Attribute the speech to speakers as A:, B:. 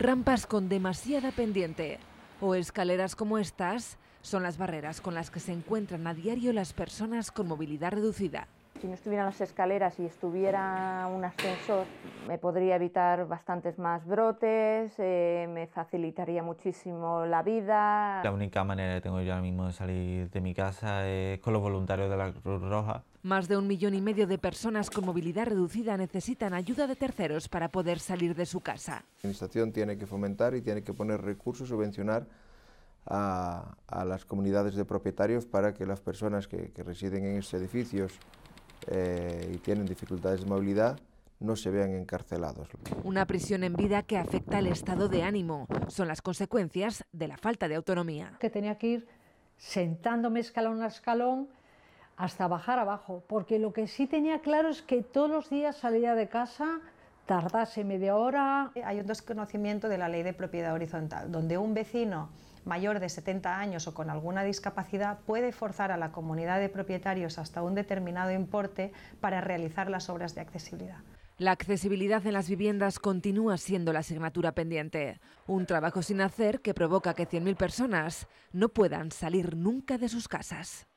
A: rampas con demasiada pendiente o escaleras como estas son las barreras con las que se encuentran a diario las personas con movilidad reducida si no
B: estuvieran las escaleras y estuviera un ascensor, me podría evitar bastantes más brotes, eh, me facilitaría muchísimo la vida.
C: La única manera que tengo yo ahora mismo de salir de mi casa es con los voluntarios de la Cruz Roja.
A: Más de un millón y medio de personas con movilidad reducida necesitan ayuda de terceros para poder salir de su casa.
C: La Administración tiene que fomentar y tiene que poner recursos, subvencionar a, las comunidades de propietarios para que las personas que, que residen en estos edificios eh, y tienen dificultades de movilidad, no se vean encarcelados.
A: Una prisión en vida que afecta el estado de ánimo. Son las consecuencias de la falta de autonomía.
D: Que tenía que ir sentándome escalón a escalón hasta bajar abajo, porque lo que sí tenía claro es que todos los días salía de casa tardase media hora. Eh, hay un desconocimiento de la ley de propiedad horizontal, donde un vecino mayor de 70 años o con alguna discapacidad puede forzar a la comunidad de propietarios hasta un determinado importe para realizar las obras de accesibilidad.
A: La accesibilidad en las viviendas continúa siendo la asignatura pendiente, un trabajo sin hacer que provoca que 100.000 personas no puedan salir nunca de sus casas.